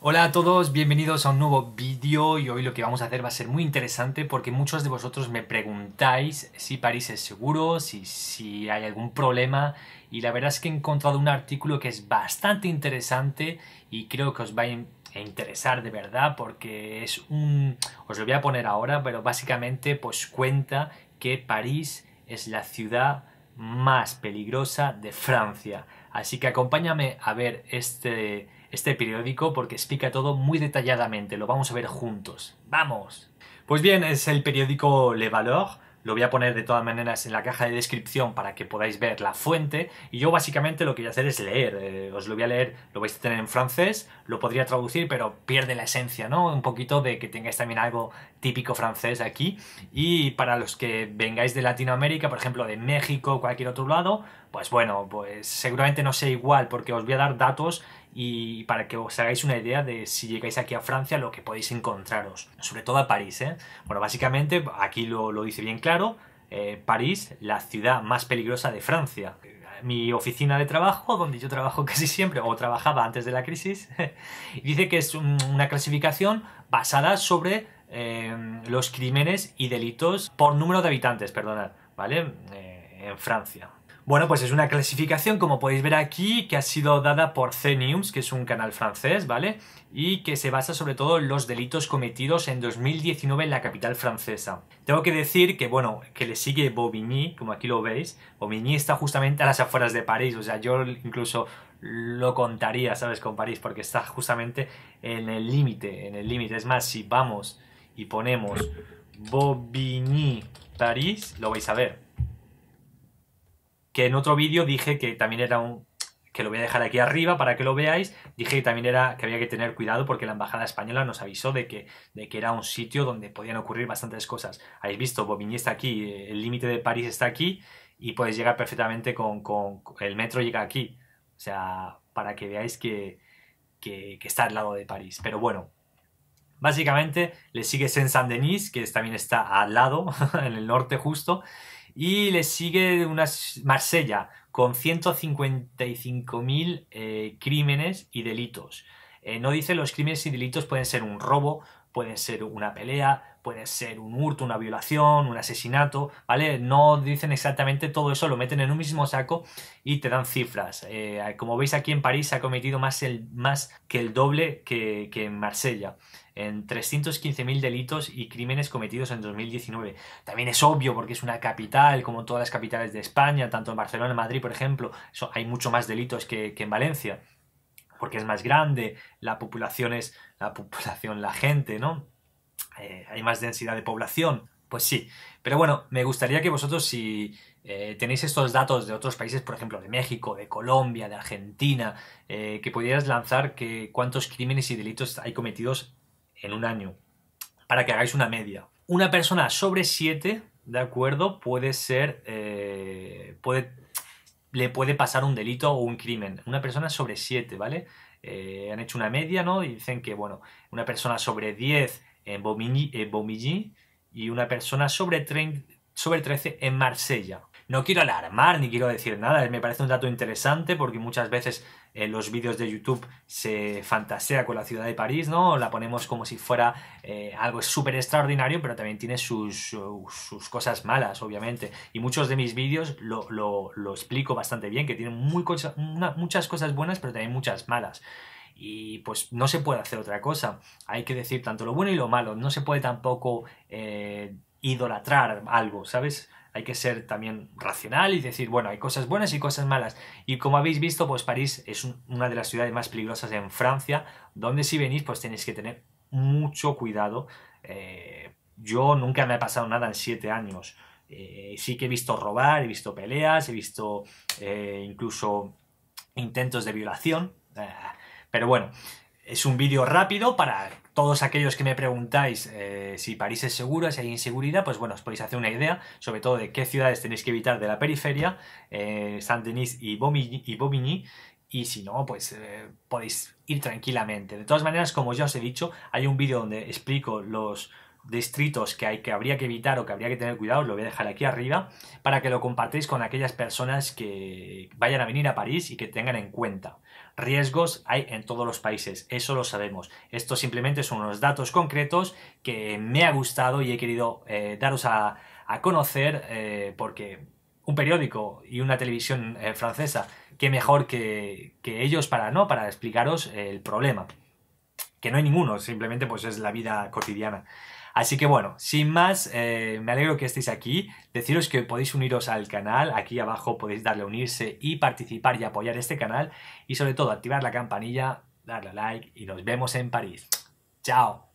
Hola a todos, bienvenidos a un nuevo vídeo y hoy lo que vamos a hacer va a ser muy interesante porque muchos de vosotros me preguntáis si París es seguro, si, si hay algún problema y la verdad es que he encontrado un artículo que es bastante interesante y creo que os va a interesar de verdad porque es un... os lo voy a poner ahora, pero básicamente pues cuenta que París es la ciudad más peligrosa de Francia. Así que acompáñame a ver este este periódico porque explica todo muy detalladamente, lo vamos a ver juntos. ¡Vamos! Pues bien, es el periódico Le Valor, lo voy a poner de todas maneras en la caja de descripción para que podáis ver la fuente. Y yo básicamente lo que voy a hacer es leer. Eh, os lo voy a leer, lo vais a tener en francés, lo podría traducir, pero pierde la esencia, ¿no? Un poquito de que tengáis también algo típico francés aquí. Y para los que vengáis de Latinoamérica, por ejemplo, de México, o cualquier otro lado, pues bueno, pues seguramente no sea igual porque os voy a dar datos y para que os hagáis una idea de si llegáis aquí a Francia lo que podéis encontraros, sobre todo a París. ¿eh? Bueno, básicamente aquí lo, dice bien claro, eh, París, la ciudad más peligrosa de Francia. Mi oficina de trabajo, donde yo trabajo casi siempre, o trabajaba antes de la crisis, dice que es una clasificación basada sobre eh, los crímenes y delitos por número de habitantes, perdonad, ¿vale? Eh, en Francia. Bueno, pues es una clasificación, como podéis ver aquí, que ha sido dada por CNews, que es un canal francés, ¿vale? Y que se basa sobre todo en los delitos cometidos en 2019 en la capital francesa. Tengo que decir que, bueno, que le sigue Bobigny, como aquí lo veis. Bobigny está justamente a las afueras de París, o sea, yo incluso lo contaría, ¿sabes? Con París, porque está justamente en el límite, en el límite. Es más, si vamos y ponemos Bobigny París, lo vais a ver que en otro vídeo dije que también era un que lo voy a dejar aquí arriba para que lo veáis, dije que también era que había que tener cuidado porque la embajada española nos avisó de que, de que era un sitio donde podían ocurrir bastantes cosas. Habéis visto, Bobigny está aquí, el límite de París está aquí y puedes llegar perfectamente con, con, el metro llega aquí. O sea, para que veáis que, que, está al lado de París. Pero bueno, básicamente le sigue Saint-Denis, que también está al lado, en el norte justo, y le sigue una Marsella con 155.000 mil eh, crímenes y delitos. Eh, no dice los crímenes y delitos pueden ser un robo, pueden ser una pelea, puede ser un hurto, una violación, un asesinato, ¿vale? No dicen exactamente todo eso, lo meten en un mismo saco y te dan cifras. Eh, como veis aquí en París se ha cometido más, el, más que el doble que, en Marsella en 315.000 delitos y crímenes cometidos en 2019. También es obvio porque es una capital, como todas las capitales de España, tanto en Barcelona, Madrid, por ejemplo, hay mucho más delitos que, que en Valencia porque es más grande, la población es la población, la gente, ¿no? Eh, hay más densidad de población, pues sí. Pero bueno, me gustaría que vosotros si eh, tenéis estos datos de otros países, por ejemplo, de México, de Colombia, de Argentina, eh, que pudieras lanzar que cuántos crímenes y delitos hay cometidos en un año, para que hagáis una media. Una persona sobre siete, ¿de acuerdo? Puede ser, puede le puede pasar un delito o un crimen. Una persona sobre 7, ¿vale? Eh, han hecho una media, ¿no? Y dicen que, bueno, una persona sobre 10 en Bomigny, y una persona sobre, trece sobre 13 en Marsella. No quiero alarmar ni quiero decir nada, me parece un dato interesante porque muchas veces en eh, los vídeos de YouTube se fantasea con la ciudad de París, ¿no? La ponemos como si fuera eh, algo súper extraordinario, pero también tiene sus, cosas malas, obviamente. Y muchos de mis vídeos lo, explico bastante bien, que tienen muy muchas cosas buenas, pero también muchas malas y pues no se puede hacer otra cosa. Hay que decir tanto lo bueno y lo malo. No se puede tampoco eh, idolatrar algo, ¿sabes? Hay que ser también racional y decir, bueno, hay cosas buenas y cosas malas. Y como habéis visto, pues París es una de las ciudades más peligrosas en Francia, donde si venís, pues tenéis que tener mucho cuidado. Eh, yo nunca me ha pasado nada en siete años. Eh, sí que he visto robar, he visto peleas, he visto eh, incluso intentos de violación. pero bueno, es un vídeo rápido para todos aquellos que me preguntáis eh, si París es segura, si hay inseguridad, pues bueno, os podéis hacer una idea sobre todo de qué ciudades tenéis que evitar de la periferia, eh, Saint-Denis y Bobigny, y si no, pues eh, podéis ir tranquilamente. De todas maneras, como ya os he dicho, hay un vídeo donde explico los, distritos que, hay, que habría que evitar o que habría que tener cuidado, lo voy a dejar aquí arriba, para que lo compartáis con aquellas personas que vayan a venir a París y que tengan en cuenta. Riesgos hay en todos los países, eso lo sabemos. Esto simplemente son unos datos concretos que me ha gustado y he querido eh, daros a, conocer eh, porque un periódico y una televisión eh, francesa, qué mejor que, ellos para, ¿no? para explicaros el problema. Que no hay ninguno, simplemente pues es la vida cotidiana. Así que bueno, sin más, eh, me alegro que estéis aquí. Deciros que podéis uniros al canal, aquí abajo podéis darle a unirse y participar y apoyar este canal. Y sobre todo, activar la campanilla, darle a like y nos vemos en París. ¡Chao!